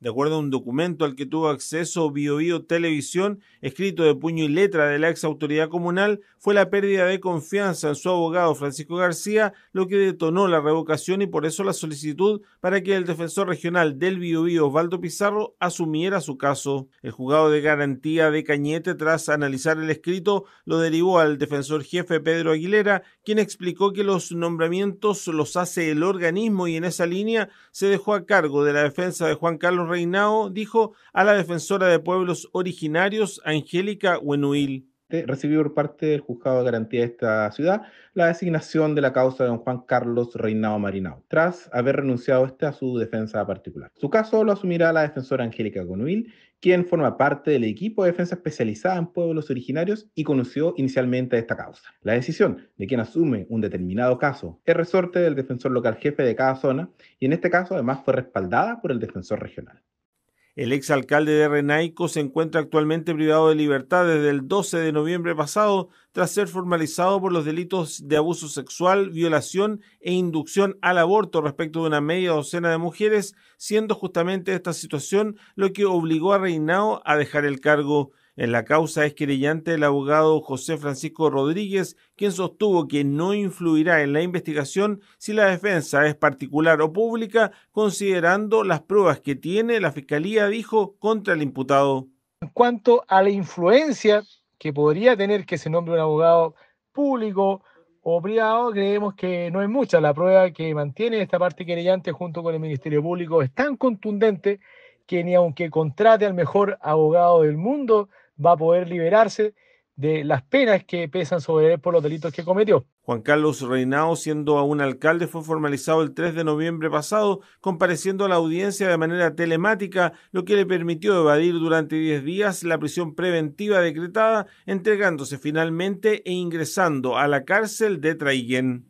De acuerdo a un documento al que tuvo acceso BioBio Bio Televisión, escrito de puño y letra de la ex autoridad comunal, fue la pérdida de confianza en su abogado Francisco García lo que detonó la revocación y por eso la solicitud para que el defensor regional del BioBio Bio, Osvaldo Pizarro asumiera su caso. El juzgado de garantía de Cañete, tras analizar el escrito, lo derivó al defensor jefe Pedro Aguilera, quien explicó que los nombramientos los hace el organismo y en esa línea se dejó a cargo de la defensa de Juan Carlos Reinao, dijo a la defensora de pueblos originarios Angélica Wenuil recibió por parte del juzgado de garantía de esta ciudad la designación de la causa de don Juan Carlos Reinao Marinao, tras haber renunciado este a su defensa particular. Su caso lo asumirá la defensora Angélica Gonuil, quien forma parte del equipo de defensa especializada en pueblos originarios y conoció inicialmente esta causa. La decisión de quien asume un determinado caso es resorte del defensor local jefe de cada zona y en este caso además fue respaldada por el defensor regional. El exalcalde de Renaico se encuentra actualmente privado de libertad desde el 12 de noviembre pasado tras ser formalizado por los delitos de abuso sexual, violación e inducción al aborto respecto de una media docena de mujeres, siendo justamente esta situación lo que obligó a Reinao a dejar el cargo. En la causa es querellante el abogado José Francisco Rodríguez, quien sostuvo que no influirá en la investigación si la defensa es particular o pública, considerando las pruebas que tiene la Fiscalía, dijo, contra el imputado. En cuanto a la influencia que podría tener que se nombre un abogado público o privado, creemos que no es mucha. La prueba que mantiene esta parte querellante junto con el Ministerio Público es tan contundente que ni aunque contrate al mejor abogado del mundo, va a poder liberarse de las penas que pesan sobre él por los delitos que cometió. Juan Carlos Reinao, siendo aún alcalde, fue formalizado el 3 de noviembre pasado, compareciendo a la audiencia de manera telemática, lo que le permitió evadir durante 10 días la prisión preventiva decretada, entregándose finalmente e ingresando a la cárcel de Traiguén.